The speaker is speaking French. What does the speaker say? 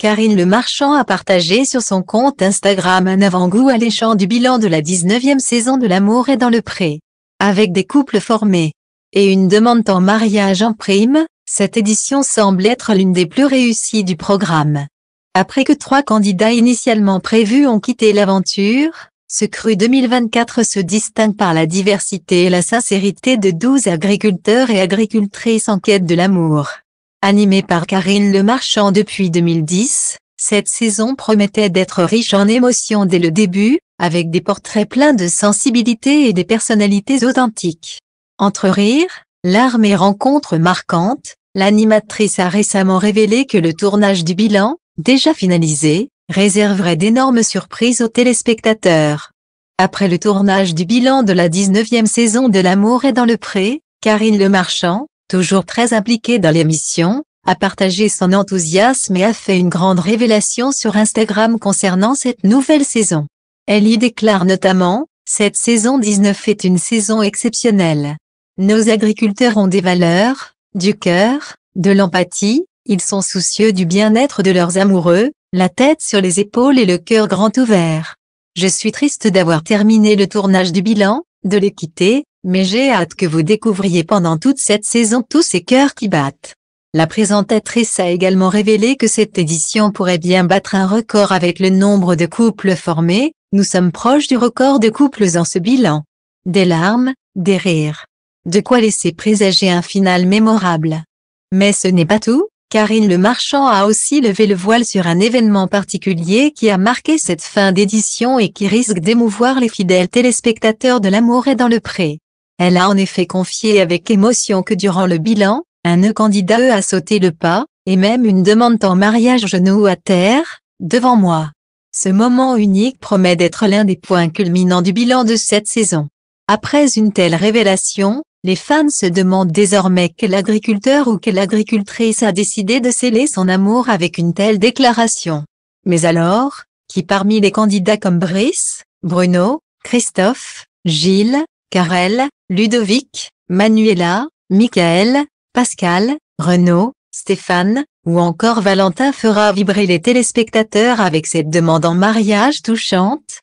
Karine Le Marchand a partagé sur son compte Instagram un avant-goût alléchant du bilan de la 19e saison de L'amour et dans le pré. Avec des couples formés et une demande en mariage en prime, cette édition semble être l'une des plus réussies du programme. Après que trois candidats initialement prévus ont quitté l'aventure, ce cru 2024 se distingue par la diversité et la sincérité de 12 agriculteurs et agricultrices en quête de l'amour. Animée par Karine Le Marchand depuis 2010, cette saison promettait d'être riche en émotions dès le début, avec des portraits pleins de sensibilité et des personnalités authentiques. Entre rires, larmes et rencontres marquantes, l'animatrice a récemment révélé que le tournage du bilan, déjà finalisé, réserverait d'énormes surprises aux téléspectateurs. Après le tournage du bilan de la 19e saison de L'amour est dans le pré, Karine Le Marchand, toujours très impliqué dans l'émission, a partagé son enthousiasme et a fait une grande révélation sur Instagram concernant cette nouvelle saison. Elle y déclare notamment, cette saison 19 est une saison exceptionnelle. Nos agriculteurs ont des valeurs, du cœur, de l'empathie, ils sont soucieux du bien-être de leurs amoureux, la tête sur les épaules et le cœur grand ouvert. Je suis triste d'avoir terminé le tournage du bilan, de l'équité, mais j'ai hâte que vous découvriez pendant toute cette saison tous ces cœurs qui battent. La présentatrice a également révélé que cette édition pourrait bien battre un record avec le nombre de couples formés, nous sommes proches du record de couples en ce bilan. Des larmes, des rires. De quoi laisser présager un final mémorable. Mais ce n'est pas tout, Karine Le Marchand a aussi levé le voile sur un événement particulier qui a marqué cette fin d'édition et qui risque d'émouvoir les fidèles téléspectateurs de l'amour et dans le pré. Elle a en effet confié avec émotion que durant le bilan, un candidat e a sauté le pas, et même une demande en mariage genou à terre, devant moi. Ce moment unique promet d'être l'un des points culminants du bilan de cette saison. Après une telle révélation, les fans se demandent désormais quel agriculteur ou quelle agricultrice a décidé de sceller son amour avec une telle déclaration. Mais alors, qui parmi les candidats comme Brice, Bruno, Christophe, Gilles, Karel, Ludovic, Manuela, Michael, Pascal, Renaud, Stéphane, ou encore Valentin fera vibrer les téléspectateurs avec cette demande en mariage touchante,